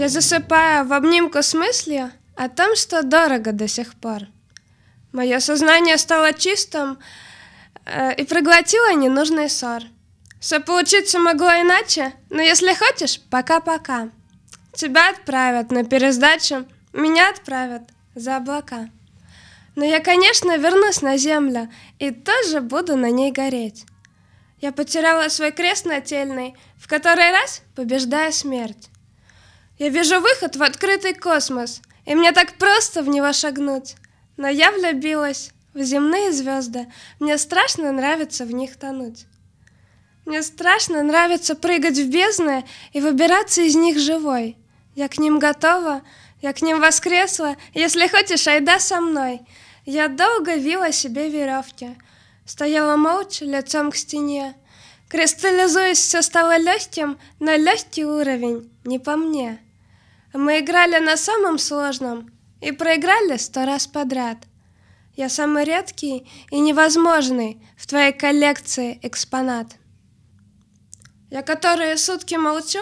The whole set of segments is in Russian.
Я засыпаю в обнимку с мыслью о том, что дорого до сих пор. Мое сознание стало чистым э, и проглотило ненужный ссор. Все получиться могло иначе, но если хочешь, пока-пока. Тебя отправят на пересдачу, меня отправят за облака. Но я, конечно, вернусь на землю и тоже буду на ней гореть. Я потеряла свой крест нательный, в который раз побеждая смерть. Я вижу выход в открытый космос, и мне так просто в него шагнуть. Но я влюбилась в земные звезды, мне страшно нравится в них тонуть. Мне страшно нравится прыгать в бездны и выбираться из них живой. Я к ним готова, я к ним воскресла, если хочешь, айда со мной. Я долго вила себе веревки, стояла молча лицом к стене. Кристаллизуясь, все стало легким, но легкий уровень не по мне. Мы играли на самом сложном и проиграли сто раз подряд. Я самый редкий и невозможный в твоей коллекции экспонат. Я которые сутки молчу,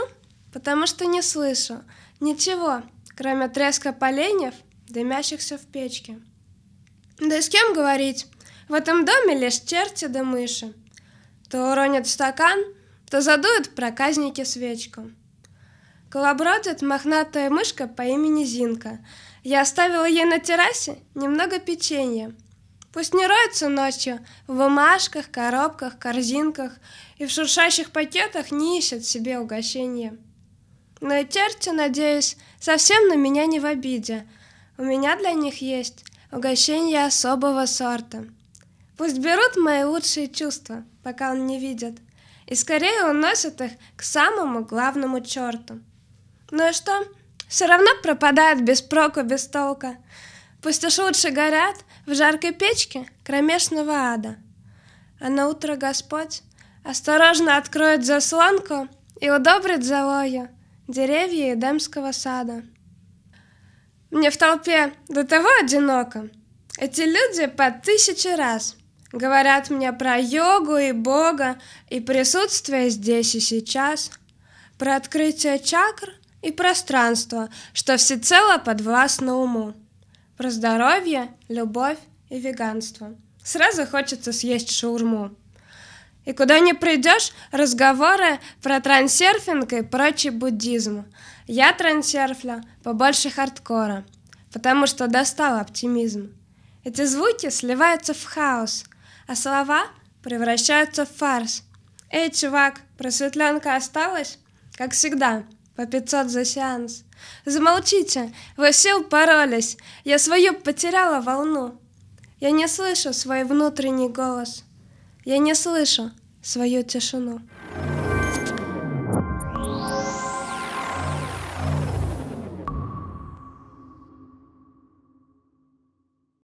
потому что не слышу ничего, кроме треска поленьев, дымящихся в печке. Да и с кем говорить? В этом доме лишь черти да мыши. То уронят стакан, то задуют проказники свечку. Колоброд — это мохнатая мышка по имени Зинка. Я оставила ей на террасе немного печенья. Пусть не роется ночью в бумажках, коробках, корзинках и в шуршащих пакетах не ищет себе угощения. Но и черти, надеюсь, совсем на меня не в обиде. У меня для них есть угощение особого сорта. Пусть берут мои лучшие чувства, пока он не видит, и скорее уносят их к самому главному черту — ну и что? Все равно пропадают без проку, без толка. Пусть уж лучше горят в жаркой печке кромешного ада. А на утро Господь осторожно откроет заслонку и удобрит золою деревья Эдемского сада. Мне в толпе до того одиноко. Эти люди по тысяче раз говорят мне про йогу и Бога и присутствие здесь и сейчас, про открытие чакр — и пространство, что всецело подвластно уму. Про здоровье, любовь и веганство. Сразу хочется съесть шаурму. И куда ни придешь, разговоры про трансерфинг и прочий буддизм. Я трансерфля побольше хардкора, потому что достал оптимизм. Эти звуки сливаются в хаос, а слова превращаются в фарс. Эй, чувак, просветленка осталась? Как всегда, по пятьсот за сеанс. Замолчите, вы все упоролись, я свою потеряла волну. Я не слышу свой внутренний голос, я не слышу свою тишину.